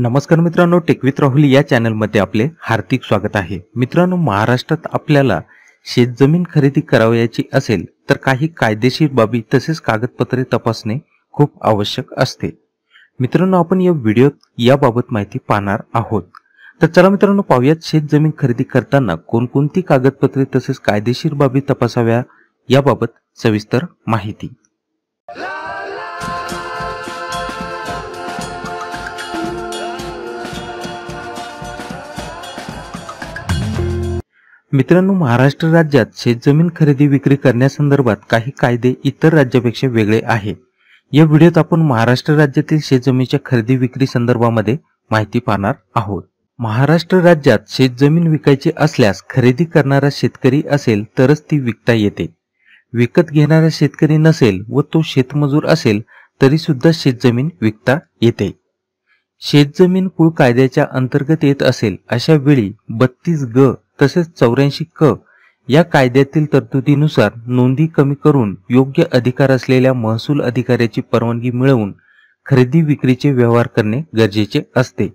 नमस्कार मित्रांनो टेकवीत राहुल या चॅनलमध्ये आपले हार्दिक स्वागत आहे मित्रांनो महाराष्ट्रात आपल्याला शेतजमीन खरेदी करावयाची असेल तर काही कायदेशीर बाबी तसेच कागदपत्रे तपासणे खूप आवश्यक असते मित्रांनो आपण या व्हिडिओत याबाबत माहिती पाहणार आहोत तर चला मित्रांनो पाहूयात शेतजमीन खरेदी करताना कोणकोणती कागदपत्रे तसेच कायदेशीर बाबी तपासाव्या याबाबत सविस्तर माहिती मित्रांनो महाराष्ट्र राज्यात शेतजमीन खरेदी विक्री करण्यासंदर्भात काही कायदे इतर राज्यापेक्षा वेगळे आहे या व्हिडिओत आपण महाराष्ट्र राज्यातील शेतजमीनच्या खरेदी विक्री संदर्भामध्ये माहिती पाहणार आहोत महाराष्ट्र राज्यात शेतजमीन विकायची असल्यास खरेदी करणारा शेतकरी असेल तरच ती विकता येते विकत घेणारा शेतकरी नसेल व तो शेतमजूर असेल तरी सुद्धा शेतजमीन विकता येते शेतजमीन कुळ कायद्याच्या अंतर्गत येत असेल अशा वेळी बत्तीस ग तसेच चौऱ्याऐंशी क या कायद्यातील तरतुदीनुसार नोंदी कमी करून योग्य अधिकार असलेल्या महसूल अधिकाऱ्याची परवानगी मिळवून खरेदी विक्रीचे व्यवहार करणे गरजेचे असते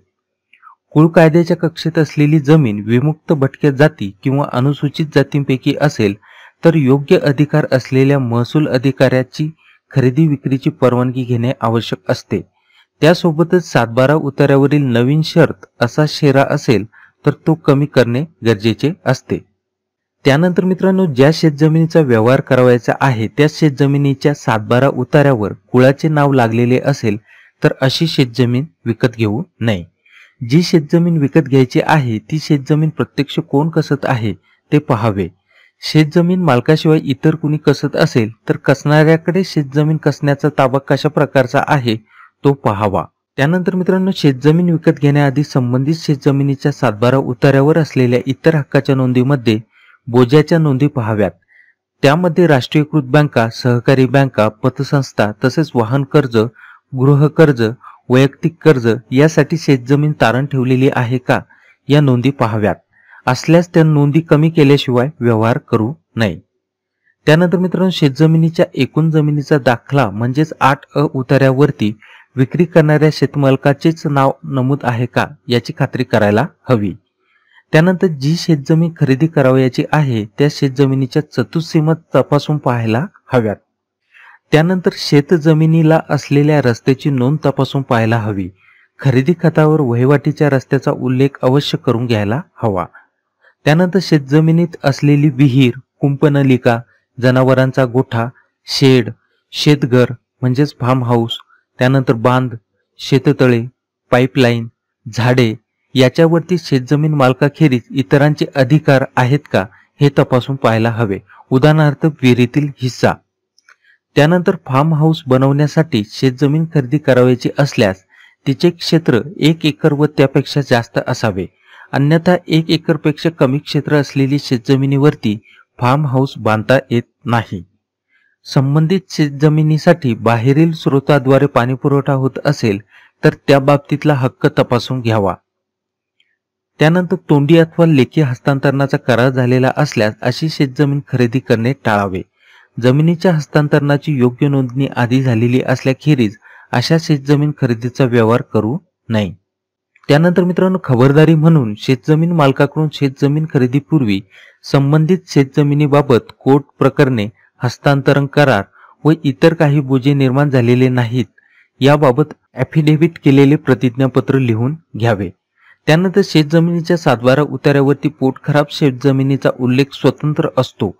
कुळ कायद्याच्या कक्षेत असलेली जमीन विमुक्त भटक्या जाती किंवा अनुसूचित जातींपैकी असेल तर योग्य अधिकार असलेल्या महसूल अधिकाऱ्याची खरेदी विक्रीची परवानगी घेणे आवश्यक असते त्यासोबतच सातबारा उतार्यावरील नवीन शर्त असा शेरा असेल तर तो कमी करणे गरजेचे असते त्यानंतर मित्रांनो ज्या शेतजमिनीचा व्यवहार करावायचा आहे त्या शेतजमिनीच्या सातबारा उतार्यावर कुळाचे नाव लागलेले असेल तर अशी शेतजमीन विकत घेऊ नये जी शेतजमीन विकत घ्यायची आहे ती शेतजमीन प्रत्यक्ष कोण कसत आहे ते पहावे शेतजमीन मालकाशिवाय इतर कुणी कसत असेल तर कसणाऱ्याकडे शेतजमीन कसण्याचा ताबा कशा प्रकारचा आहे तो पहावा त्यानंतर मित्रांनो शेतजमीन विकत घेण्याआधी संबंधित शेतजमिनीच्या सातबारा उतार्यावर असलेल्या इतर हक्काच्या नोंदीमध्ये बोजाच्या नोंदी पाहाव्यात त्यामध्ये राष्ट्रीयकृत बँका सहकारी बँका पतसंस्था तसेच वाहन कर्ज गृह कर्ज वैयक्तिक कर्ज यासाठी शेतजमीन तारण ठेवलेली आहे का या नोंदी पाहाव्यात असल्यास त्या नोंदी कमी केल्याशिवाय व्यवहार करू नये त्यानंतर मित्रांनो शेतजमिनीच्या एकूण जमिनीचा दाखला म्हणजेच आठ अ उतार्यावरती विक्री करणाऱ्या शेतमालकाचेच नाव नमूद आहे का याची खात्री करायला हवी त्यानंतर जी शेतजमीन खरेदी करावयाची आहे त्या शेतजमिनीच्या चतुसीमत तपासून पाहायला हव्यात त्यानंतर शेतजमिनीला असलेल्या रस्त्याची नोंद तपासून पाहायला हवी खरेदी खतावर वहिवाटीच्या रस्त्याचा उल्लेख अवश्य करून घ्यायला हवा त्यानंतर शेतजमिनीत असलेली विहीर कुंपनलिका जनावरांचा गोठा शेड शेतघर म्हणजेच फार्म हाऊस त्यानंतर बांध शेततळे पाईपलाईन झाडे याच्यावरती शेतजमीन मालकाखेरीज इतरांचे अधिकार आहेत का हे तपासून पाहायला हवे उदाहरणार्थ विहिरीतील हिस्सा त्यानंतर फार्म हाऊस बनवण्यासाठी शेतजमीन खरेदी करावयाची असल्यास तिचे क्षेत्र एक एकर व त्यापेक्षा जास्त असावे अन्यथा एक एकरपेक्षा कमी क्षेत्र असलेली शेतजमिनीवरती फार्म हाऊस बांधता येत नाही संबंधित शेतजमिनीसाठी बाहेरील स्रोताद्वारे पाणीपुरवठा होत असेल तर त्या बाबतीतला हक्क तपासून घ्यावा त्यानंतर तोंडी अथवा लेखी हस्तांतरणाचा करार झालेला असल्यास अशी शेतजमीन खरेदी करणे टाळावे जमिनीच्या हस्तांतरणाची योग्य नोंदणी आधी झालेली असल्याखेरीज अशा शेतजमीन खरेदीचा व्यवहार करू नये त्यानंतर मित्रांनो खबरदारी म्हणून शेतजमीन मालकाकडून शेतजमीन खरेदीपूर्वी संबंधित शेतजमिनीबाबत कोर्ट प्रकरणे हस्तांतरण करार व इतर काही बोजे निर्माण झालेले नाहीत याबाबत ऍफिडेव्हिट केलेले प्रतिज्ञापत्र लिहून घ्यावे त्यानंतर शेतजमिनीच्या सातबारा उतार्यावरती पोटखराब शेतजमिनीचा उल्लेख स्वतंत्र असतो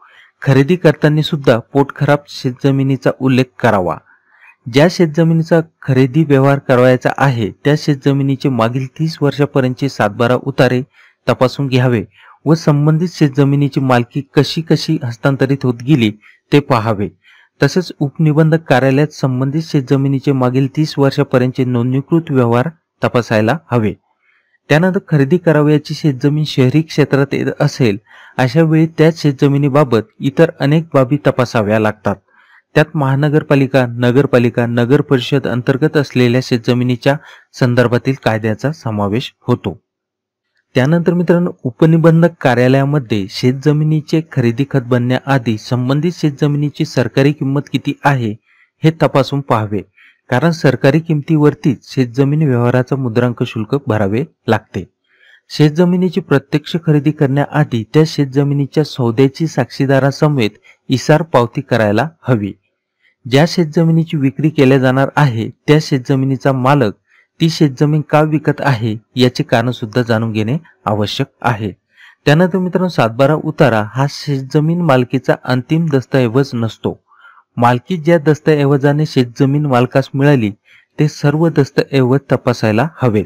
खरेदी करताना सुद्धा पोटखराब शेतजमिनीचा उल्लेख करावा ज्या शेतजमिनीचा खरेदी व्यवहार करायचा आहे त्या शेतजमिनीचे मागील तीस वर्षापर्यंतचे सातबारा उतारे तपासून घ्यावे व संबंधित शेतजमिनीची मालकी कशी कशी हस्तांतरित होत गेली ते पाहावे तसेच उपनिबंधक कार्यालयात संबंधित शेतजमिनीचे मागील तीस वर्षापर्यंतचे नोंदणीकृत व्यवहार तपासायला हवे त्यानंतर खरेदी करावयाची शेतजमीन शहरी क्षेत्रात येत असेल अशा वेळी त्याच शेतजमिनीबाबत इतर अनेक बाबी तपासाव्या लागतात त्यात महानगरपालिका नगरपालिका नगर परिषद अंतर्गत असलेल्या शेतजमिनीच्या संदर्भातील कायद्याचा समावेश होतो त्यानंतर मित्रांनो उपनिबंधक कार्यालयामध्ये शेतजमिनीचे खरेदी खत बनण्याआधी संबंधित शेतजमिनीची सरकारी किंमत किती आहे हे तपासून पाहावे कारण सरकारी किमतीवरतीच शेतजमीन व्यवहाराचा मुद्रांक शुल्क भरावे लागते शेतजमिनीची प्रत्यक्ष खरेदी करण्याआधी त्या शेतजमिनीच्या सौद्याची साक्षीदारासमेत इसार पावती करायला हवी ज्या शेतजमिनीची विक्री केल्या जाणार आहे त्या शेतजमिनीचा मालक ती शेतजमीन का विकत आहे याचे कारण सुद्धा जाणून घेणे आवश्यक आहे त्यानंतर मित्रांनो सातबारा उतारा हा शेतजमीन मालकीचा अंतिम दस्तऐवज नसतो मालकी ज्या दस्तऐवजाने शेतजमीन मालकास मिळाली ते सर्व दस्तऐवज तपासायला हवेत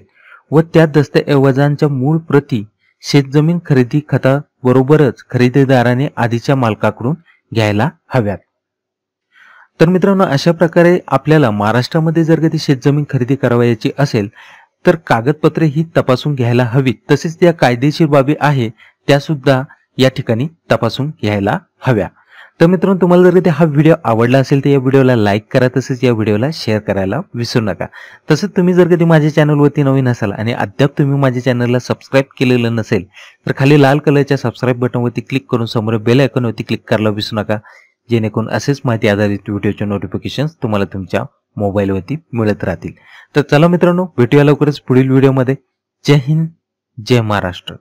व त्या दस्तऐवजांच्या मूळ प्रती शेतजमीन खरेदी खता बरोबरच खरेदीदाराने आधीच्या मालकाकडून घ्यायला हव्यात तर मित्रांनो अशा प्रकारे आपल्याला महाराष्ट्रामध्ये जर कधी शेतजमीन खरेदी करावयाची असेल तर कागदपत्रे ही तपासून घ्यायला हवीत तसेच त्या कायदेशीर बाबी आहे त्या सुद्धा या ठिकाणी तपासून घ्यायला हव्या तर मित्रांनो तुम्हाला जर हा व्हिडिओ आवडला असेल तर या व्हिडिओला लाईक करा तसेच या व्हिडिओला शेअर करायला विसरू नका तसेच तुम्ही जर कधी माझ्या चॅनलवरती नवीन असाल आणि अद्याप तुम्ही माझ्या चॅनलला सबस्क्राईब केलेलं नसेल तर खाली लाल कलरच्या सबस्क्राईब बटनवरती क्लिक करून समोर बेल आयकॉनवरती क्लिक करायला विसरू नका जेणेकरून असेच माहिती आधारित व्हिडिओचे नोटिफिकेशन तुम्हाला तुमच्या मोबाईलवरती मिळत राहतील तर चला मित्रांनो भेटूया लवकरच पुढील व्हिडिओमध्ये जय हिंद जय महाराष्ट्र